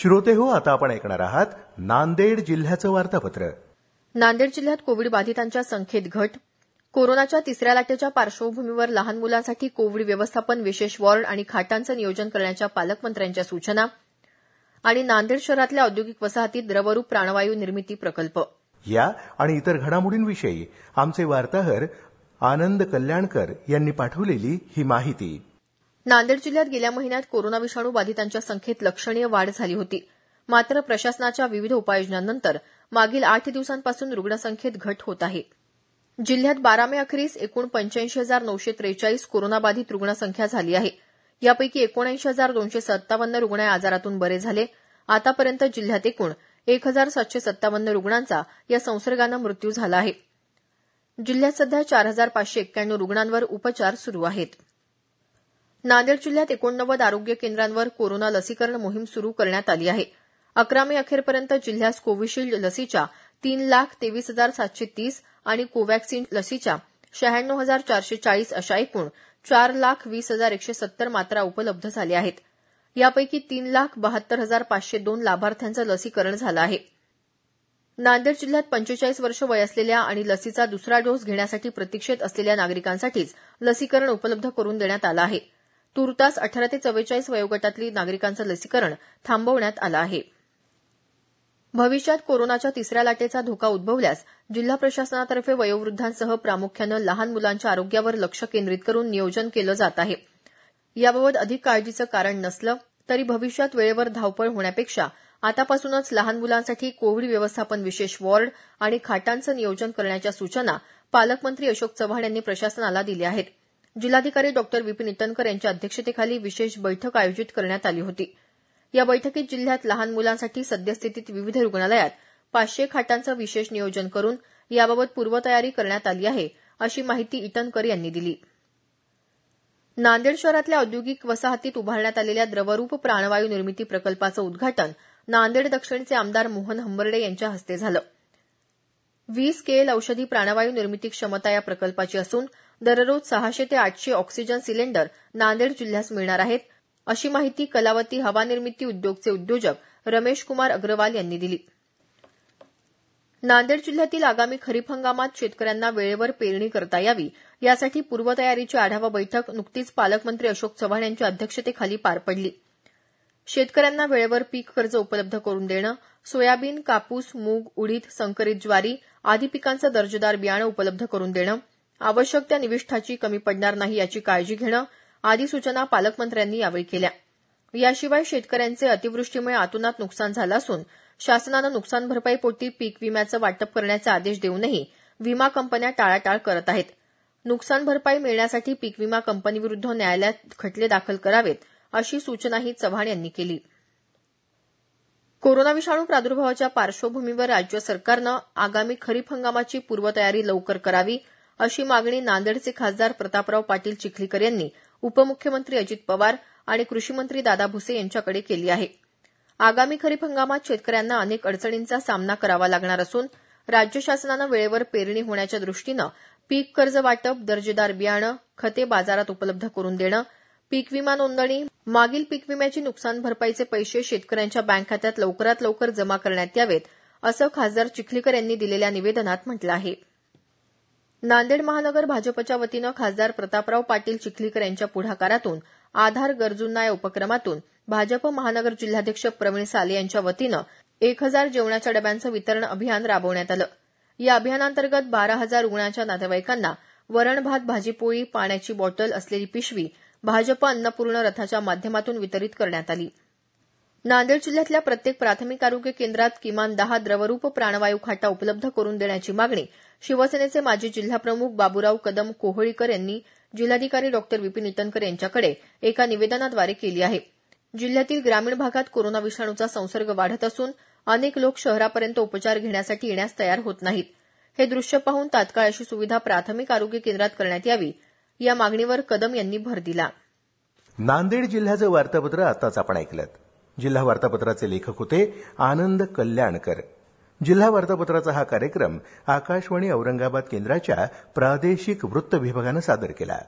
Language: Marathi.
श्रोते हो आता आपण ऐकणार आहात नांदेड जिल्ह्याचं वार्तापत्र नांदेड जिल्ह्यात कोविड बाधितांच्या संख्येत घट कोरोनाच्या तिसऱ्या लाटेच्या पार्श्वभूमीवर लहान मुलांसाठी कोविड व्यवस्थापन विशेष वॉर्ड आणि खाटांचं नियोजन करण्याच्या पालकमंत्र्यांच्या सूचना आणि नांदेड शहरातल्या औद्योगिक वसाहतीत द्रवरूप प्राणवायू निर्मिती प्रकल्प या आणि इतर घडामोडींविषयी आमचे वार्ताहर आनंद कल्याणकर यांनी पाठवलेली ही माहिती नांदेड जिल्ह्यात गेल्या महिन्यात कोरोना विषाणू बाधितांच्या संख्येत लक्षणीय वाढ झाली होती मात्र प्रशासनाच्या विविध उपाययोजनांनंतर मागील आठ दिवसांपासून रुग्णसंख्येत घट होत आहे जिल्ह्यात बारा मे अखेरीस एकूण पंच्याऐंशी हजार नऊशे त्रेचाळीस कोरोनाबाधित रुग्णसंख्या झाली आहे यापैकी एकोणऐंशी हजार दोनशे सत्तावन्न रुग्ण या आजारातून बरे झाले आतापर्यंत जिल्ह्यात एकूण एक हजार सातशे सत्तावन्न रुग्णांचा या संसर्गानं मृत्यू झाला आहे जिल्ह्यात सध्या चार हजार पाचशे एक्क्याण्णव रुग्णांवर उपचार सुरू आहेत नांदेड जिल्ह्यात एकोणनव्वद आरोग्य केंद्रांवर कोरोना लसीकरण मोहीम सुरू करण्यात आली आहे अकरा मे अखेरपर्यंत जिल्ह्यास कोविशिल्ड लसीच्या तीन लाख तेवीस हजार सातशे तीस आणि कोवॅक्सिन लसीच्या शहाण्णव हजार चारशे चाळीस अशा एकूण चार लाख वीस हजार एकशे सत्तर मात्रा उपलब्ध झाल्या आहेत यापैकी तीन लाख बहात्तर हजार पाचशे दोन लाभार्थ्यांचं लसीकरण झालं आहे नांदेड जिल्ह्यात पंचेचाळीस वर्ष वय असलेल्या आणि लसीचा दुसरा डोस घेण्यासाठी प्रतीक्षेत असलेल्या नागरिकांसाठीच लसीकरण उपलब्ध करून देण्यात आलं आहे तुर्तास अठरा ते चव्वेचाळीस वयोगटातील नागरिकांचं लसीकरण थांबवण्यात आलं आहे भविष्यात कोरोनाच्या तिसऱ्या लाटेचा धोका उद्भवल्यास जिल्हा प्रशासनातर्फे वयोवृद्धांसह प्रामुख्यानं लहान मुलांच्या आरोग्यावर लक्ष केंद्रित करून नियोजन केलं जात आहे याबाबत अधिक काळजीचं कारण नसलं तरी भविष्यात वेळेवर धावपळ होण्यापेक्षा आतापासूनच लहान मुलांसाठी कोविड व्यवस्थापन विशेष वॉर्ड आणि खाटांचं नियोजन करण्याच्या सूचना पालकमंत्री अशोक चव्हाण यांनी प्रशासनाला दिल्या आहेत जिल्हाधिकारी डॉ विपिन इतनकर यांच्या अध्यक्षतेखाली विशेष बैठक आयोजित करण्यात आली होती या बैठकीत जिल्ह्यात लहान मुलांसाठी सद्यस्थितीत विविध रुग्णालयात पाचशे खाटांचं विशेष नियोजन करून याबाबत पूर्वतयारी करण्यात आली आहे अशी माहिती इतनकर यांनी दिली नांदेड शहरातल्या औद्योगिक वसाहतीत उभारण्यात आलेल्या द्रवरूप प्राणवायू निर्मिती प्रकल्पाचं उद्घाटन नांदेड दक्षिणचे आमदार मोहन हंबर्डे यांच्या हस्ते झालं वीस केएल औषधी प्राणवायू निर्मिती क्षमता या प्रकल्पाची असून दररोज सहाशे ते आठशे ऑक्सिजन सिलेंडर नांदेड जिल्ह्यास मिळणार आहेत अशी माहिती कलावती हवा निर्मिती उद्योगचे उद्योजक रमेश कुमार अग्रवाल यांनी दिली नांदेड जिल्ह्यातील आगामी खरीप हंगामात शेतकऱ्यांना वेळेवर पेरणी करता यावी यासाठी पूर्वतयारीची आढावा बैठक नुकतीच पालकमंत्री अशोक चव्हाण यांच्या अध्यक्षतेखाली पार पडली शेतकऱ्यांना वेळेवर पीक कर्ज उपलब्ध करून देणं सोयाबीन कापूस मूग उडीद संकरित ज्वारी आदी पिकांचं दर्जेदार बियाणं उपलब्ध करून देणं आवश्यक त्या निविष्ठाची कमी पडणार नाही याची काळजी घेणं आदी सूचना पालकमंत्र्यांनी यावेळी केल्या याशिवाय शेतकऱ्यांचे अतिवृष्टीमुळे आतुनात नुकसान झालं असून शासनानं नुकसान भरपाईपोटी पीक विम्याचं वाटप करण्याचे आदेश देऊनही विमा कंपन्या टाळाटाळ करत आहेत नुकसान भरपाई मिळण्यासाठी पीक विमा कंपनीविरुद्ध न्यायालयात खटले दाखल करावेत अशी सूचनाही चव्हाण यांनी केली कोरोना विषाणू प्रादुर्भावाच्या पार्श्वभूमीवर राज्य सरकारनं आगामी खरीप हंगामाची पूर्वतयारी लवकर करावी अशी मागणी नांदेडचे खासदार प्रतापराव पाटील चिखलीकर यांनी उपमुख्यमंत्री अजित पवार आणि कृषीमंत्री दादा भुसे यांच्याकडे केली आहे आगामी खरीप हंगामात शेतकऱ्यांना अनेक अडचणींचा सामना करावा लागणार असून राज्य शासनानं वेळेवर पेरणी होण्याच्या दृष्टीनं पीक कर्ज वाटप दर्जेदार बियाणं खते बाजारात उपलब्ध करून देणं पीक विमा नोंदणी मागील पीक विम्याची नुकसान भरपाईचे पैसे शेतकऱ्यांच्या बँक खात्यात लवकरात लवकर जमा करण्यात यावेत असं खासदार चिखलीकर यांनी दिलेल्या निवेदनात म्हटलं आहे नांदेड महानगर भाजपच्या वतीनं खासदार प्रतापराव पाटील चिखलीकर यांच्या पुढाकारातून आधार गरजूंना या उपक्रमातून भाजप महानगर जिल्हाध्यक्ष प्रवीण साले यांच्या वतीनं एक हजार जेवणाच्या डब्यांचं वितरण अभियान राबवण्यात आलं या अभियानांतर्गत बारा हजार रुग्णांच्या नातेवाईकांना वरण भात भाजीपोळी पाण्याची बॉटल असलेली पिशवी भाजप अन्नपूर्ण रथाच्या माध्यमातून वितरित करण्यात आली नांदेड जिल्ह्यातल्या प्रत्येक प्राथमिक आरोग्य केंद्रात किमान दहा द्रवरूप प्राणवायू खाटा उपलब्ध करून देण्याची मागणी शिवसेनेचे माजी जिल्हाप्रमुख बाबूराव कदम कोहळीकर यांनी जिल्हाधिकारी डॉ विपिन इटनकर यांच्याकडे एका निवेदनाद्वारे केली आहे जिल्ह्यातील ग्रामीण भागात कोरोना विषाणूचा संसर्ग वाढत असून अनेक लोक शहरापर्यंत उपचार घेण्यासाठी येण्यास तयार होत नाहीत हे दृश्य पाहून तात्काळ अशी सुविधा प्राथमिक आरोग्य केंद्रात करण्यात यावी या मागणीवर कदम यांनी भर दिला नांदेड जिल्ह्याचं वार्तापत्र आताच आपण ऐकलं जिल्हा वार्तापत्राचे लेखक होते आनंद कल्याणकर जिल्हा वार्तापत्राचा हा कार्यक्रम आकाशवाणी औरंगाबाद केंद्राच्या प्रादेशिक वृत्त विभागानं सादर केला